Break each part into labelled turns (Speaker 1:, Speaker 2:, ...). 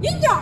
Speaker 1: Идем!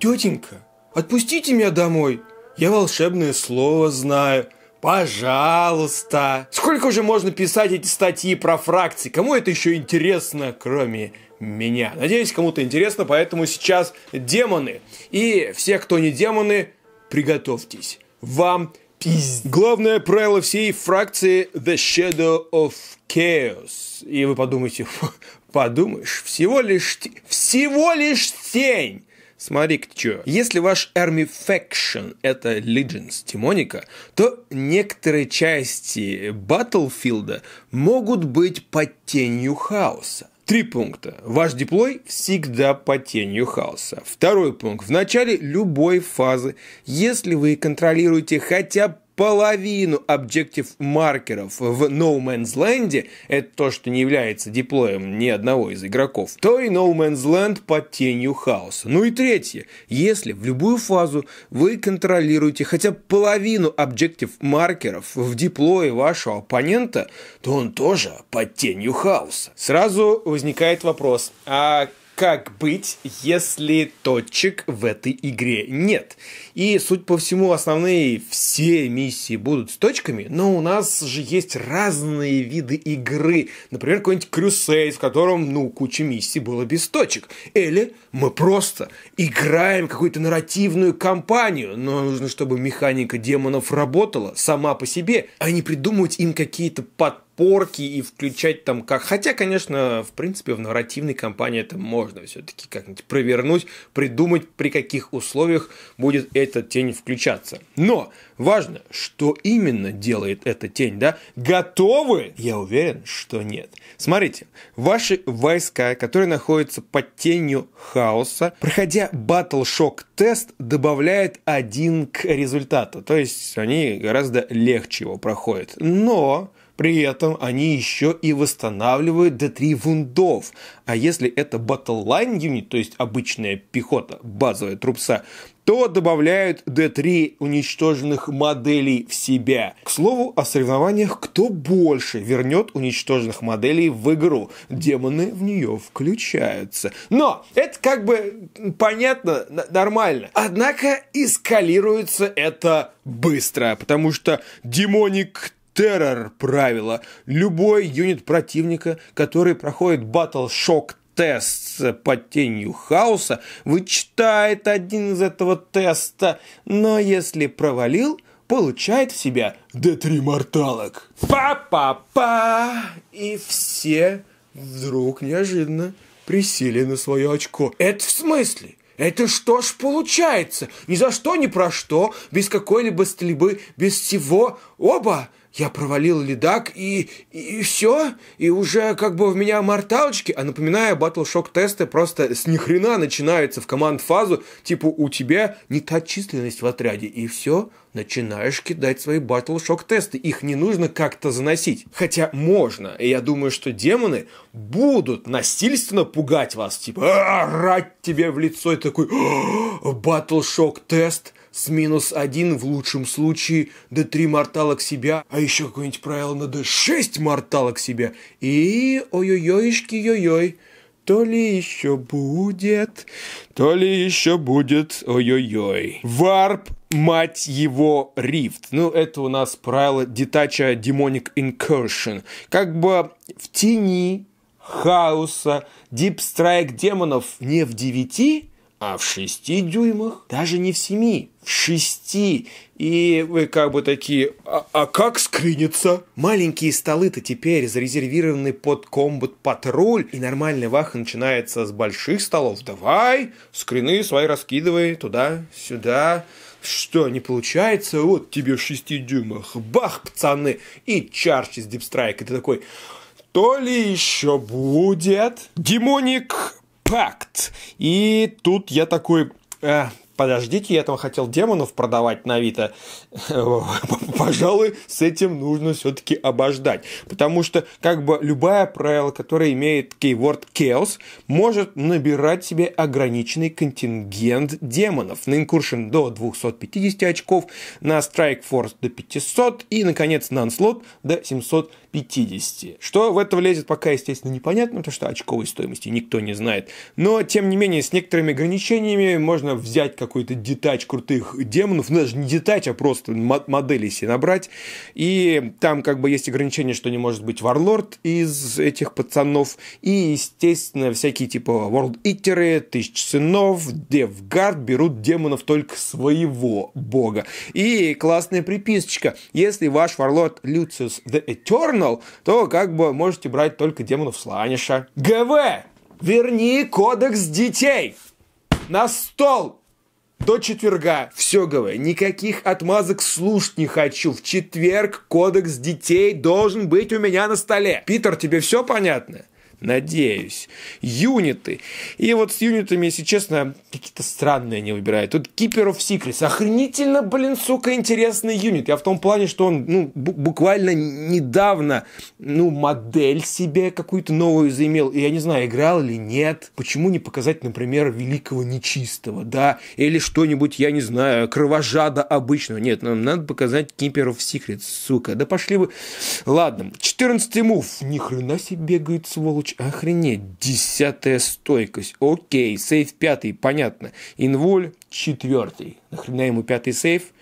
Speaker 1: Тетенька, отпустите меня домой. Я волшебное слово знаю. Пожалуйста. Сколько уже можно писать эти статьи про фракции? Кому это еще интересно, кроме меня? Надеюсь, кому-то интересно, поэтому сейчас демоны. И все, кто не демоны, приготовьтесь. Вам Пиздец. Главное правило всей фракции The Shadow of Chaos. И вы подумаете, подумаешь, всего лишь, всего лишь тень. Смотри, к чё. Если ваш Army Faction — это Legends Тимоника, то некоторые части Battlefield могут быть под тенью хаоса. Три пункта. Ваш диплой всегда по тенью хаоса. Второй пункт. В начале любой фазы, если вы контролируете хотя половину объектив маркеров в No Man's Land, это то, что не является диплоем ни одного из игроков, то и No Man's Land под тенью хаоса. Ну и третье, если в любую фазу вы контролируете хотя бы половину объектив маркеров в диплое вашего оппонента, то он тоже под тенью хаоса. Сразу возникает вопрос, а как быть, если точек в этой игре нет. И, суть по всему, основные все миссии будут с точками, но у нас же есть разные виды игры. Например, какой-нибудь Crusade, в котором, ну, куча миссий было без точек. Или мы просто играем какую-то нарративную кампанию, но нужно, чтобы механика демонов работала сама по себе, а не придумывать им какие-то подписки порки и включать там как... Хотя, конечно, в принципе, в нарративной кампании это можно все таки как-нибудь провернуть, придумать, при каких условиях будет эта тень включаться. Но важно, что именно делает эта тень, да? Готовы? Я уверен, что нет. Смотрите, ваши войска, которые находятся под тенью хаоса, проходя Battle Shock тест, добавляет один к результату. То есть они гораздо легче его проходят. Но при этом они еще и восстанавливают до 3 вундов. А если это Battle Line то есть обычная пехота, базовая трупса, то добавляют D3 уничтоженных моделей в себя. К слову о соревнованиях, кто больше вернет уничтоженных моделей в игру. Демоны в нее включаются. Но это как бы понятно, нормально. Однако эскалируется это быстро, потому что демоник террор правило. Любой юнит противника, который проходит батл шок тест под тенью хаоса, вычитает один из этого теста, но если провалил, получает в себя D3 морталок. Па-па-па! И все вдруг неожиданно присели на свое очко. Это в смысле? Это что ж получается? Ни за что, ни про что, без какой-либо стрельбы, без всего. Оба я провалил лидак, и, и, все, и уже как бы в меня морталочки. А напоминаю, батлшок тесты просто с нихрена начинаются в команд-фазу, типа у тебя не та численность в отряде, и все, начинаешь кидать свои батлшок тесты. Их не нужно как-то заносить. Хотя можно, и я думаю, что демоны будут насильственно пугать вас, типа «А, орать тебе в лицо и такой «А, батл-шок тест – с минус один в лучшем случае до три мортала к себя, а еще какое-нибудь правило на d6 мортала к себе. И ой-ой-ойшки, ой-ой. То ли еще будет, то ли еще будет, ой-ой-ой. Варп мать его, рифт. Ну, это у нас правило детача Demonic Incursion. Как бы в тени хаоса Deep Strike демонов не в девяти а в шести дюймах, даже не в семи, в шести, И вы как бы такие, а, а как скриниться? Маленькие столы-то теперь зарезервированы под комбат патруль, и нормальный вах начинается с больших столов. Давай, скрины свои раскидывай туда-сюда. Что, не получается? Вот тебе в шести дюймах, бах, пацаны, и чарч из дипстрайка. Ты такой, то ли еще будет. Демоник Pact. И тут я такой... Э, подождите, я там хотел демонов продавать на Авито. Пожалуй, с этим нужно все-таки обождать. Потому что, как бы, любая правило, которое имеет кейворд chaos, может набирать себе ограниченный контингент демонов. На инкуршен до 250 очков, на strike force до 500 и, наконец, на анслот до 700 50. Что в это влезет, пока, естественно, непонятно, потому что очковой стоимости никто не знает. Но, тем не менее, с некоторыми ограничениями можно взять какой-то детач крутых демонов, ну, даже не детач, а просто модели себе набрать. И там как бы есть ограничение, что не может быть варлорд из этих пацанов. И, естественно, всякие типа World Eater, Тысяч Сынов, Девгард берут демонов только своего бога. И классная приписочка. Если ваш варлорд Люциус The Eternal Eternal, то как бы можете брать только демонов Сланиша. ГВ! Верни кодекс детей! На стол! До четверга. Все, ГВ, никаких отмазок слушать не хочу. В четверг кодекс детей должен быть у меня на столе. Питер, тебе все понятно? Надеюсь. Юниты. И вот с юнитами, если честно, какие-то странные они выбирают. Тут Keeper of Secrets. Охренительно, блин, сука, интересный юнит. Я в том плане, что он ну, буквально недавно ну, модель себе какую-то новую заимел. И я не знаю, играл или нет. Почему не показать, например, Великого Нечистого, да? Или что-нибудь, я не знаю, Кровожада обычного. Нет, нам ну, надо показать Keeper of Secrets, сука. Да пошли вы. Ладно, 14 мув. Ни хрена себе бегает, сволочь Мич, охренеть, десятая стойкость. Окей, сейф пятый, понятно. Инволь четвертый. Нахрена ему пятый сейф?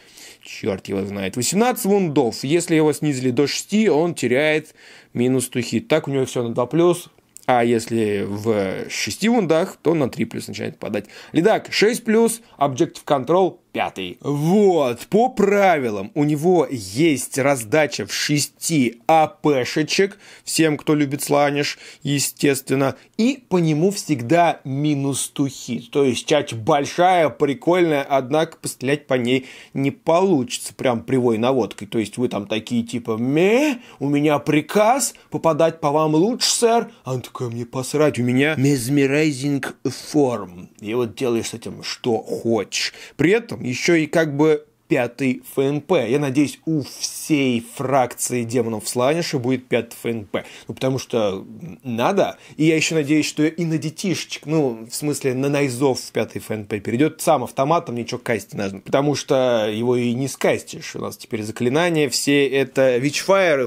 Speaker 1: Черт его знает. 18 вундов. Если его снизили до 6, он теряет минус тухи. Так у него все на 2 плюс. А если в 6 вундах, то на 3 плюс начинает падать. Лидак 6 плюс, Объектив Control пятый. Вот, по правилам у него есть раздача в шести АПшечек, всем, кто любит сланиш, естественно, и по нему всегда минус тухи. То есть чач большая, прикольная, однако пострелять по ней не получится прям привой наводкой. То есть вы там такие типа «Ме, у меня приказ, попадать по вам лучше, сэр». А он такой «Мне посрать, у меня mesmerizing форм». И вот делаешь с этим что хочешь. При этом еще и как бы пятый ФНП. Я надеюсь, у всей фракции демонов Сланиша будет пятый ФНП. Ну, потому что надо. И я еще надеюсь, что и на детишечек, ну, в смысле, на Найзов в пятый ФНП перейдет. Сам автоматом ничего кастить нужно, Потому что его и не скастишь. У нас теперь заклинания все это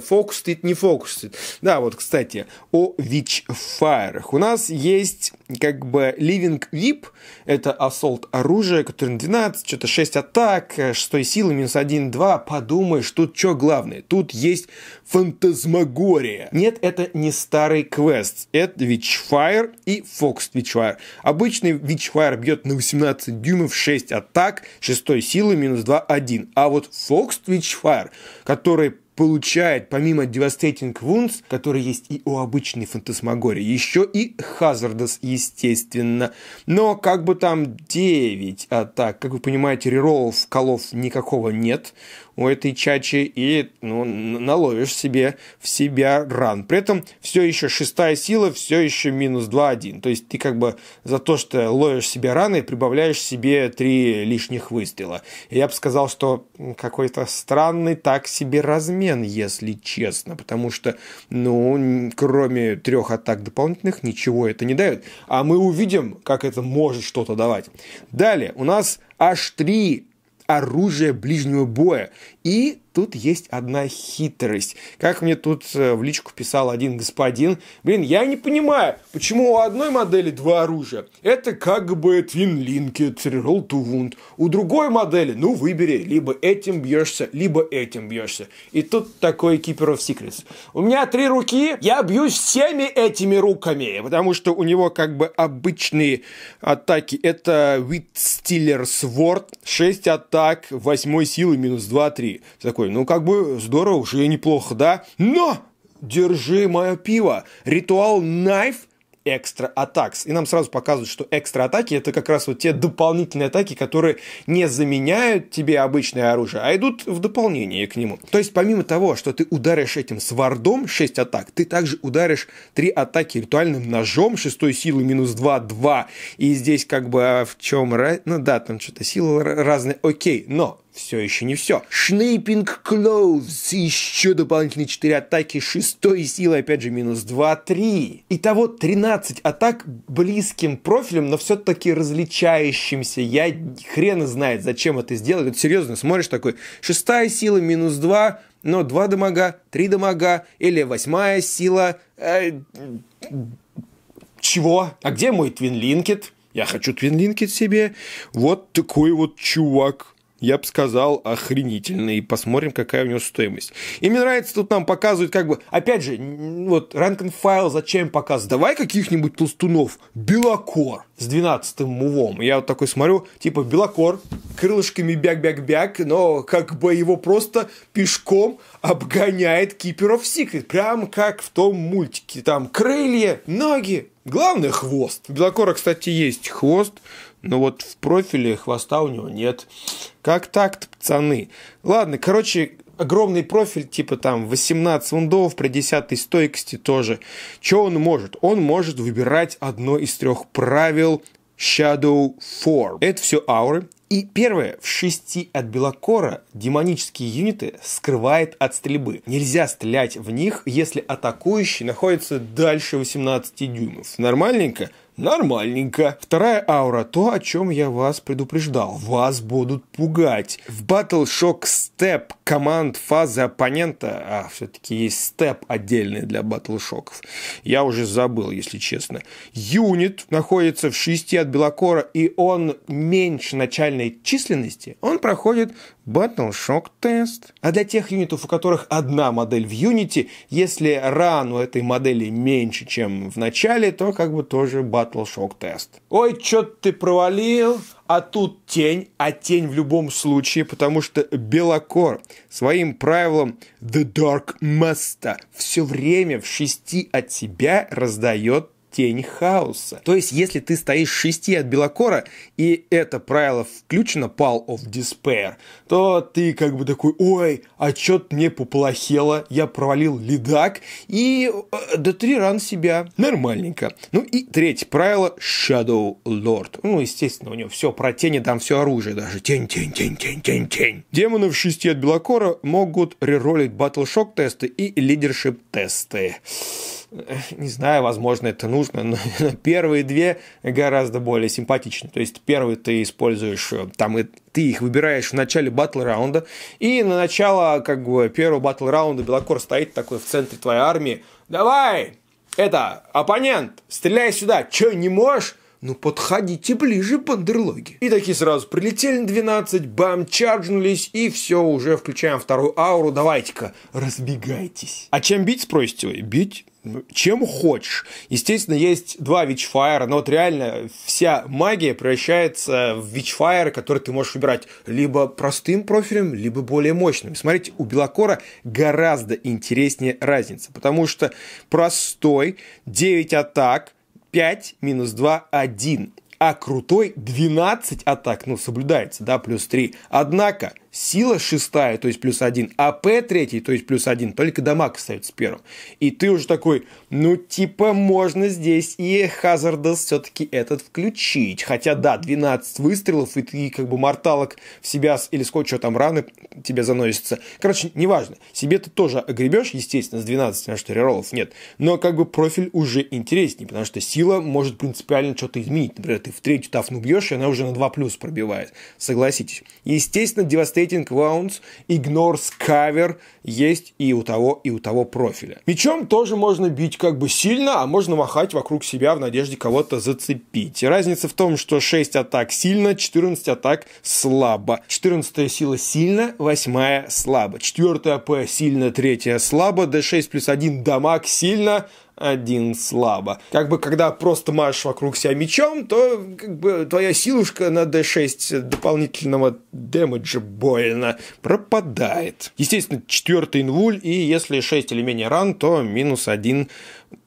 Speaker 1: фокус Фокусит, не фокус фокусит. Да, вот, кстати, о Вичфайерах. У нас есть как бы Living Whip. Это ассолт оружие, которое на 12, что-то 6 атак, э, шестой силы, минус 1, 2, подумаешь, тут что главное? Тут есть фантазмагория. Нет, это не старый квест. Это Witchfire и Fox Witchfire. Обычный Witchfire бьет на 18 дюймов 6 атак, шестой силы, минус 2, 1. А вот Fox Witchfire, который получает, помимо Devastating Wounds, который есть и у обычной фантасмагории, еще и Hazardous, естественно. Но как бы там 9 атак, как вы понимаете, реролов, колов никакого нет у этой чачи и ну, наловишь себе в себя ран. При этом все еще шестая сила, все еще минус 2-1. То есть ты как бы за то, что ловишь себе раны, прибавляешь себе три лишних выстрела. я бы сказал, что какой-то странный так себе размен, если честно. Потому что, ну, кроме трех атак дополнительных, ничего это не дает. А мы увидим, как это может что-то давать. Далее, у нас аж три оружие ближнего боя. И тут есть одна хитрость. Как мне тут э, в личку писал один господин. Блин, я не понимаю, почему у одной модели два оружия. Это как бы Twin Linked, Roll to Wound. У другой модели, ну выбери, либо этим бьешься, либо этим бьешься. И тут такой Keeper of Secrets. У меня три руки, я бьюсь всеми этими руками. Потому что у него как бы обычные атаки. Это Wit Stealer Sword, 6 атак, 8 силы, минус 2-3 такой, ну как бы здорово, уже неплохо, да? Но! Держи мое пиво! Ритуал Knife экстра атакс. И нам сразу показывают, что экстра атаки это как раз вот те дополнительные атаки, которые не заменяют тебе обычное оружие, а идут в дополнение к нему. То есть помимо того, что ты ударишь этим свардом 6 атак, ты также ударишь 3 атаки ритуальным ножом 6 силы минус 2, 2. И здесь как бы а в чем... Ну да, там что-то силы разные. Окей, но все еще не все. Шнейпинг Клоуз, еще дополнительные 4 атаки, 6 силы, опять же, минус 2-3. Итого 13 атак близким профилем, но все-таки различающимся. Я хрен знает, зачем это сделали. Это серьезно, смотришь такой, шестая сила, минус 2, но 2 дамага, 3 дамага, или восьмая сила... Э, чего? А где мой Твинлинкет? Я хочу Твинлинкет себе. Вот такой вот чувак я бы сказал, охренительный. Посмотрим, какая у него стоимость. И мне нравится, тут нам показывают, как бы, опять же, вот rank and file зачем показывать? Давай каких-нибудь толстунов. Белокор с 12-м мувом. Я вот такой смотрю, типа Белокор, крылышками бяк-бяк-бяк, но как бы его просто пешком обгоняет Keeper of Secret. Прям как в том мультике. Там крылья, ноги, Главное хвост. У Белокора, кстати, есть хвост но ну вот в профиле хвоста у него нет. Как так-то, пацаны? Ладно, короче, огромный профиль, типа там 18 вундов при 10 стойкости тоже. Что он может? Он может выбирать одно из трех правил Shadow Form. Это все ауры. И первое, в шести от Белокора демонические юниты скрывает от стрельбы. Нельзя стрелять в них, если атакующий находится дальше 18 дюймов. Нормальненько? Нормальненько. Вторая аура. То, о чем я вас предупреждал. Вас будут пугать. В Battle Shock степ команд фазы оппонента... А, все-таки есть степ отдельный для Battle Shock. Я уже забыл, если честно. Юнит находится в шести от Белокора, и он меньше начальной численности. Он проходит Battle тест. А для тех юнитов, у которых одна модель в Unity, если ран у этой модели меньше, чем в начале, то как бы тоже Battle тест. Ой, чё ты провалил? А тут тень, а тень в любом случае, потому что Белокор своим правилом The Dark Master все время в шести от себя раздает тень хаоса. То есть, если ты стоишь в шести от белокора, и это правило включено, Pal of Despair, то ты как бы такой, ой, а чё мне поплохело, я провалил лидак, и э, до три ран себя. Нормальненько. Ну и третье правило Shadow Lord. Ну, естественно, у него все про тени, там все оружие даже. Тень, тень, тень, тень, тень, тень. Демоны в шести от белокора могут реролить батл тесты и лидершип тесты. не знаю, возможно, это нужно, но первые две гораздо более симпатичны. То есть первые ты используешь, э, там и ты их выбираешь в начале батл раунда, и на начало как бы первого батл раунда Белокор стоит такой в центре твоей армии. Давай, это, оппонент, стреляй сюда, чё, не можешь? ну подходите ближе, бандерлоги. И такие сразу прилетели 12, бам, чарджнулись, и все, уже включаем вторую ауру, давайте-ка, разбегайтесь. А чем бить, спросите вы? Бить чем хочешь. Естественно, есть два Witchfire, но вот реально вся магия превращается в Witchfire, который ты можешь выбирать либо простым профилем, либо более мощным. Смотрите, у Белокора гораздо интереснее разница, потому что простой 9 атак, 5 минус 2, 1 а крутой 12 атак, ну, соблюдается, да, плюс 3. Однако сила шестая, то есть плюс один, ап третий, то есть плюс один, только дамаг остается первым. И ты уже такой, ну типа можно здесь и Хазардас все-таки этот включить. Хотя да, 12 выстрелов, и ты как бы морталок в себя или сколько что там раны тебе заносится. Короче, неважно. Себе ты тоже огребешь, естественно, с 12 на что реролов нет. Но как бы профиль уже интереснее, потому что сила может принципиально что-то изменить. Например, ты в третью тафну бьешь, и она уже на 2 плюс пробивает. Согласитесь. Естественно, девастейшн Rating Wounds, Ignores Cover есть и у того, и у того профиля. Мечом тоже можно бить как бы сильно, а можно махать вокруг себя в надежде кого-то зацепить. Разница в том, что 6 атак сильно, 14 атак слабо. 14 сила сильно, 8 слабо. 4 АП сильно, 3 слабо. D6 плюс 1 дамаг сильно, один слабо. Как бы, когда просто машешь вокруг себя мечом, то как бы твоя силушка на d6 дополнительного демеджа больно пропадает. Естественно, четвертый инвуль, и если 6 или менее ран, то минус один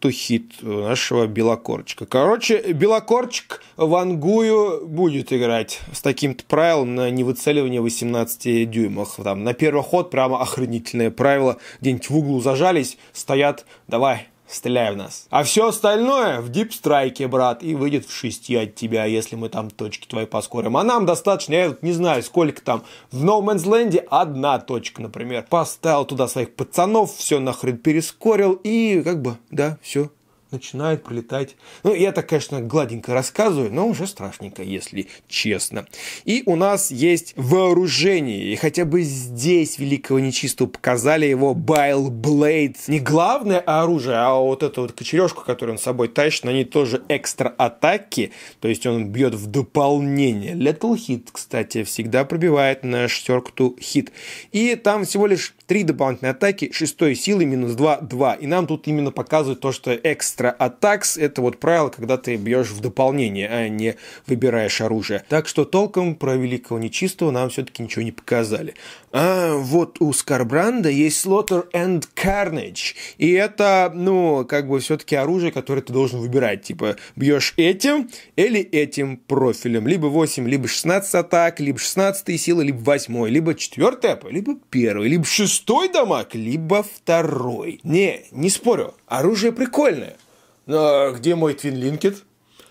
Speaker 1: тухит нашего белокорчика. Короче, белокорчик вангую будет играть с таким-то правилом на невыцеливание 18 дюймах. Там на первый ход прямо охренительное правило. Где-нибудь в углу зажались, стоят, давай, стреляй в нас. А все остальное в дипстрайке, брат, и выйдет в шести от тебя, если мы там точки твои поскорим. А нам достаточно, я вот не знаю, сколько там. В No Man's Land одна точка, например. Поставил туда своих пацанов, все нахрен перескорил и как бы, да, все, начинают прилетать. Ну, я так, конечно, гладенько рассказываю, но уже страшненько, если честно. И у нас есть вооружение. И хотя бы здесь великого нечисту показали его Байл Блейд. Не главное оружие, а вот эту вот кочережку, которую он с собой тащит, на ней тоже экстра атаки. То есть он бьет в дополнение. Летл хит, кстати, всегда пробивает на шестерку хит. И там всего лишь 3 дополнительные атаки, 6 силы, минус 2, 2. И нам тут именно показывают то, что экстра атакс – это вот правило, когда ты бьешь в дополнение, а не выбираешь оружие. Так что толком про Великого Нечистого нам все-таки ничего не показали. А вот у Скарбранда есть Slaughter and Carnage. И это, ну, как бы все-таки оружие, которое ты должен выбирать. Типа, бьешь этим или этим профилем. Либо 8, либо 16 атак, либо 16 силы, либо 8, либо 4, либо 1, либо 6 пустой дамаг, либо второй. Не, не спорю, оружие прикольное. Но а где мой твинлинкет?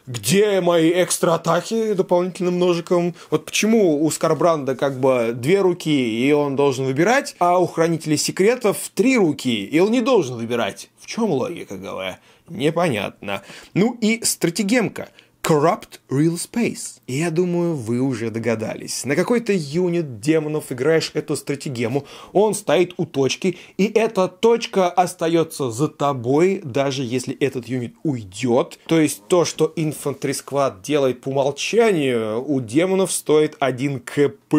Speaker 1: где мои экстра атаки дополнительным ножиком? Вот почему у Скарбранда как бы две руки, и он должен выбирать, а у Хранителей Секретов три руки, и он не должен выбирать? В чем логика, ГВ? Непонятно. Ну и стратегемка. Corrupt Real Space. И я думаю, вы уже догадались. На какой-то юнит демонов играешь эту стратегему, он стоит у точки, и эта точка остается за тобой, даже если этот юнит уйдет. То есть то, что Infantry Squad делает по умолчанию, у демонов стоит 1 КП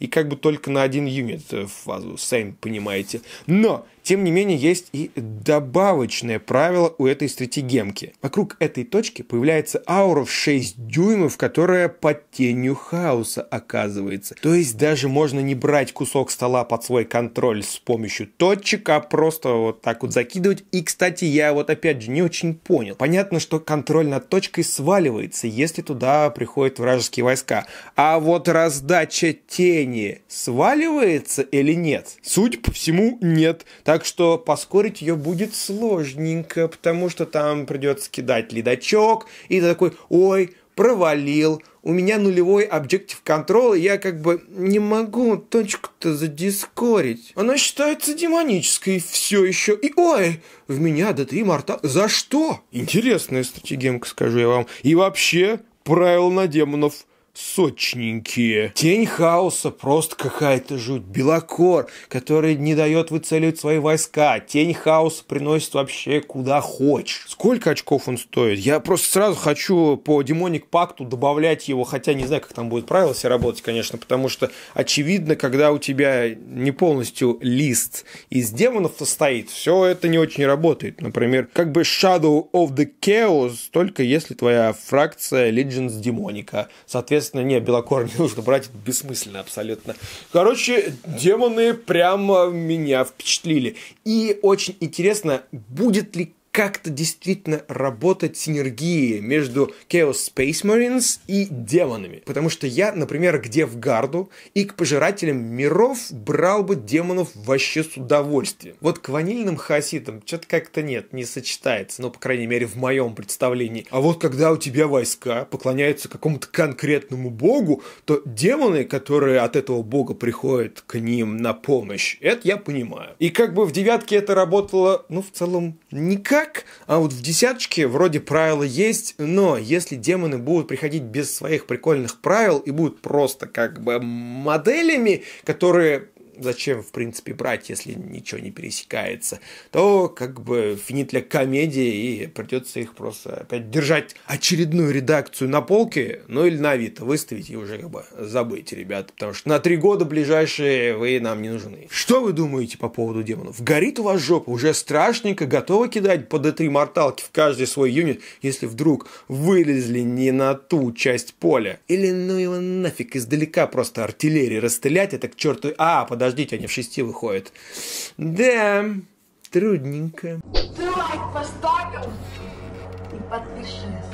Speaker 1: и как бы только на один юнит в э, фазу, сами понимаете. Но тем не менее, есть и добавочное правило у этой стратегемки. Вокруг этой точки появляется аура в 6 дюймов, которая под тенью хаоса оказывается. То есть даже можно не брать кусок стола под свой контроль с помощью точек, а просто вот так вот закидывать. И, кстати, я вот опять же не очень понял. Понятно, что контроль над точкой сваливается, если туда приходят вражеские войска. А вот раздача тени сваливается или нет? Суть по всему, нет. Там так что поскорить ее будет сложненько, потому что там придется кидать лидачок, и ты такой, ой, провалил, у меня нулевой объектив Control, и я как бы не могу точку-то задискорить. Она считается демонической все еще. И ой, в меня до три марта. За что? Интересная стратегемка, скажу я вам. И вообще, правила на демонов – сочненькие. Тень хаоса просто какая-то жуть. Белокор, который не дает выцеливать свои войска. Тень хаоса приносит вообще куда хочешь. Сколько очков он стоит? Я просто сразу хочу по демоник пакту добавлять его, хотя не знаю, как там будет правило все работать, конечно, потому что очевидно, когда у тебя не полностью лист из демонов состоит, все это не очень работает. Например, как бы Shadow of the Chaos, только если твоя фракция Legends Демоника. Соответственно, Соответственно, не, белокор не нужно брать, это бессмысленно абсолютно. Короче, демоны прямо меня впечатлили. И очень интересно, будет ли как-то действительно работать синергии между Chaos Space Marines и демонами. Потому что я, например, где в гарду и к пожирателям миров брал бы демонов вообще с удовольствием. Вот к ванильным хаоситам что-то как-то нет, не сочетается. Ну, по крайней мере, в моем представлении. А вот когда у тебя войска поклоняются какому-то конкретному богу, то демоны, которые от этого бога приходят к ним на помощь, это я понимаю. И как бы в девятке это работало, ну, в целом, никак так, а вот в десяточке вроде правила есть, но если демоны будут приходить без своих прикольных правил и будут просто как бы моделями, которые зачем, в принципе, брать, если ничего не пересекается, то как бы финит для комедии, и придется их просто опять держать очередную редакцию на полке, ну или на Авито выставить и уже как бы забыть, ребята, потому что на три года ближайшие вы нам не нужны. Что вы думаете по поводу демонов? Горит у вас жопа, уже страшненько, готовы кидать по D3 морталки в каждый свой юнит, если вдруг вылезли не на ту часть поля? Или ну его нафиг издалека просто артиллерии расстрелять, это а к черту... А, подожди, подождите, они в шести выходят. Да, трудненько. Ты лайк поставил и подпишись.